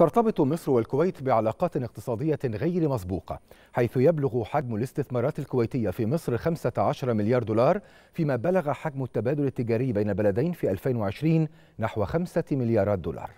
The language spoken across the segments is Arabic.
ترتبط مصر والكويت بعلاقات اقتصادية غير مسبوقة حيث يبلغ حجم الاستثمارات الكويتية في مصر 15 مليار دولار فيما بلغ حجم التبادل التجاري بين البلدين في 2020 نحو 5 مليارات دولار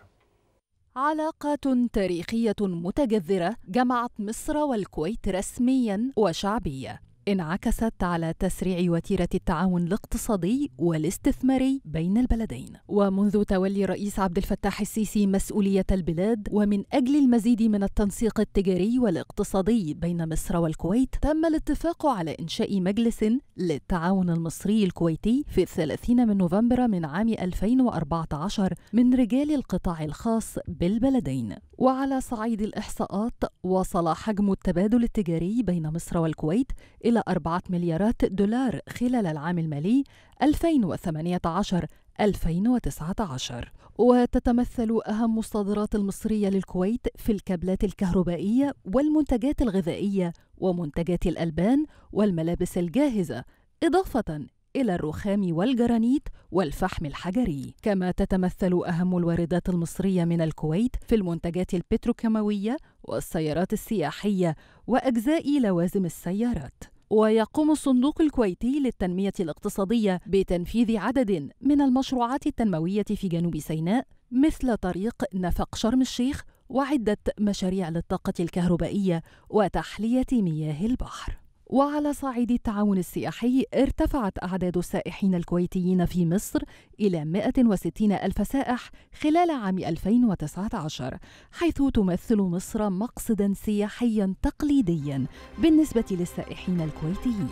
علاقات تاريخية متجذرة جمعت مصر والكويت رسميا وشعبيا انعكست على تسريع وتيرة التعاون الاقتصادي والاستثماري بين البلدين ومنذ تولي الرئيس عبد الفتاح السيسي مسؤولية البلاد ومن أجل المزيد من التنسيق التجاري والاقتصادي بين مصر والكويت تم الاتفاق على إنشاء مجلس للتعاون المصري الكويتي في 30 من نوفمبر من عام 2014 من رجال القطاع الخاص بالبلدين وعلى صعيد الإحصاءات وصل حجم التبادل التجاري بين مصر والكويت إلى 4 مليارات دولار خلال العام المالي 2018 2019 وتتمثل أهم الصادرات المصرية للكويت في الكابلات الكهربائية والمنتجات الغذائية ومنتجات الألبان والملابس الجاهزة إضافة إلى الرخام والجرانيت والفحم الحجري، كما تتمثل أهم الواردات المصرية من الكويت في المنتجات البتروكيماوية والسيارات السياحية وأجزاء لوازم السيارات. ويقوم الصندوق الكويتي للتنمية الاقتصادية بتنفيذ عدد من المشروعات التنموية في جنوب سيناء مثل طريق نفق شرم الشيخ وعدة مشاريع للطاقة الكهربائية وتحلية مياه البحر. وعلى صعيد التعاون السياحي ارتفعت أعداد السائحين الكويتيين في مصر إلى 160 ألف سائح خلال عام 2019 حيث تمثل مصر مقصدا سياحيا تقليديا بالنسبة للسائحين الكويتيين